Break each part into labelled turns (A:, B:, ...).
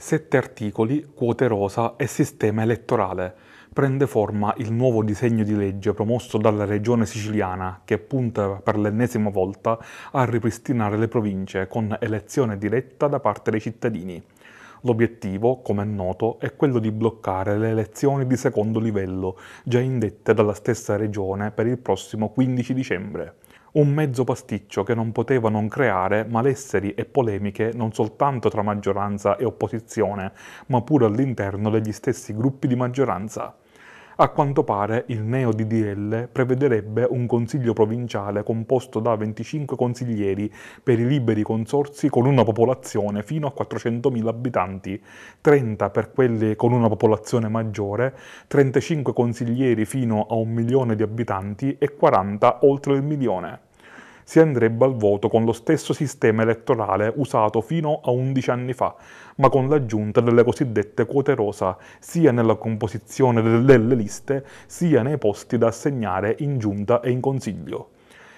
A: sette articoli, quote rosa e sistema elettorale. Prende forma il nuovo disegno di legge promosso dalla regione siciliana che punta per l'ennesima volta a ripristinare le province con elezione diretta da parte dei cittadini. L'obiettivo, come è noto, è quello di bloccare le elezioni di secondo livello, già indette dalla stessa regione per il prossimo 15 dicembre un mezzo pasticcio che non poteva non creare malesseri e polemiche non soltanto tra maggioranza e opposizione, ma pure all'interno degli stessi gruppi di maggioranza. A quanto pare il neo DDL prevederebbe un consiglio provinciale composto da 25 consiglieri per i liberi consorsi con una popolazione fino a 400.000 abitanti, 30 per quelli con una popolazione maggiore, 35 consiglieri fino a un milione di abitanti e 40 oltre il milione si andrebbe al voto con lo stesso sistema elettorale usato fino a 11 anni fa, ma con l'aggiunta delle cosiddette quote rosa sia nella composizione delle liste sia nei posti da assegnare in giunta e in consiglio.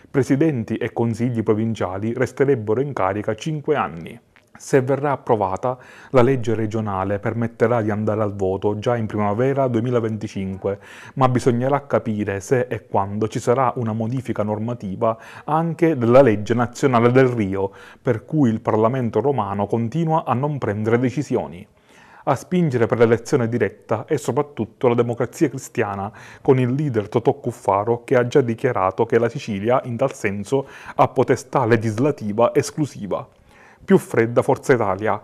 A: Presidenti e consigli provinciali resterebbero in carica 5 anni. Se verrà approvata, la legge regionale permetterà di andare al voto già in primavera 2025, ma bisognerà capire se e quando ci sarà una modifica normativa anche della legge nazionale del Rio, per cui il Parlamento romano continua a non prendere decisioni a spingere per l'elezione diretta è soprattutto la democrazia cristiana, con il leader Totò Cuffaro che ha già dichiarato che la Sicilia in tal senso ha potestà legislativa esclusiva più fredda Forza Italia.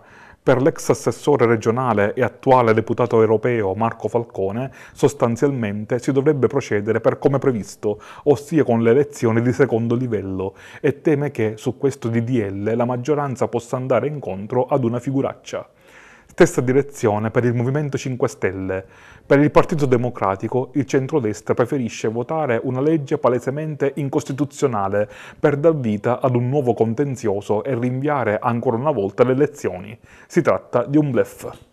A: Per l'ex assessore regionale e attuale deputato europeo Marco Falcone, sostanzialmente si dovrebbe procedere per come previsto, ossia con le elezioni di secondo livello, e teme che su questo DDL la maggioranza possa andare incontro ad una figuraccia stessa direzione per il Movimento 5 Stelle. Per il Partito Democratico il centrodestra preferisce votare una legge palesemente incostituzionale per dar vita ad un nuovo contenzioso e rinviare ancora una volta le elezioni. Si tratta di un bluff.